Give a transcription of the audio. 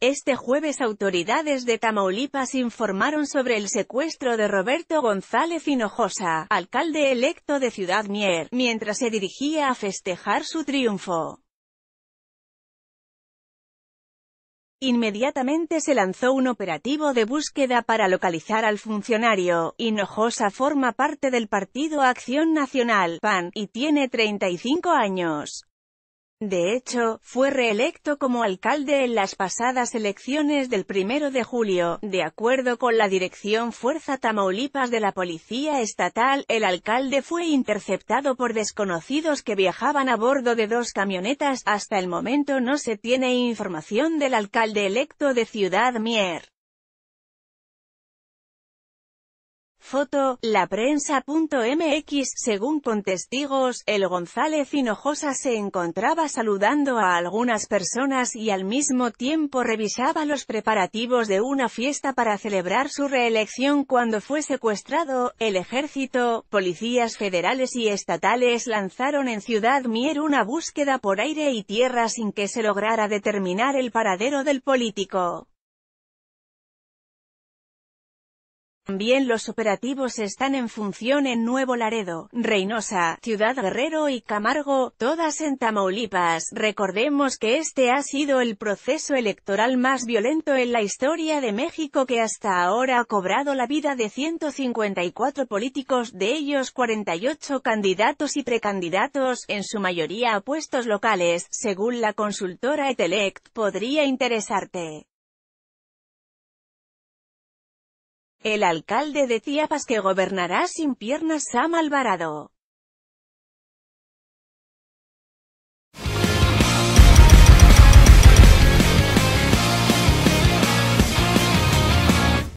Este jueves autoridades de Tamaulipas informaron sobre el secuestro de Roberto González Hinojosa, alcalde electo de Ciudad Mier, mientras se dirigía a festejar su triunfo. Inmediatamente se lanzó un operativo de búsqueda para localizar al funcionario. Hinojosa forma parte del partido Acción Nacional, PAN, y tiene 35 años. De hecho, fue reelecto como alcalde en las pasadas elecciones del 1 de julio. De acuerdo con la Dirección Fuerza Tamaulipas de la Policía Estatal, el alcalde fue interceptado por desconocidos que viajaban a bordo de dos camionetas. Hasta el momento no se tiene información del alcalde electo de Ciudad Mier. Foto, la prensa.mx Según testigos el González Hinojosa se encontraba saludando a algunas personas y al mismo tiempo revisaba los preparativos de una fiesta para celebrar su reelección cuando fue secuestrado. El ejército, policías federales y estatales lanzaron en Ciudad Mier una búsqueda por aire y tierra sin que se lograra determinar el paradero del político. También los operativos están en función en Nuevo Laredo, Reynosa, Ciudad Guerrero y Camargo, todas en Tamaulipas. Recordemos que este ha sido el proceso electoral más violento en la historia de México que hasta ahora ha cobrado la vida de 154 políticos, de ellos 48 candidatos y precandidatos, en su mayoría a puestos locales, según la consultora Etelect, podría interesarte. El alcalde de tiapas que gobernará sin piernas Sam Alvarado.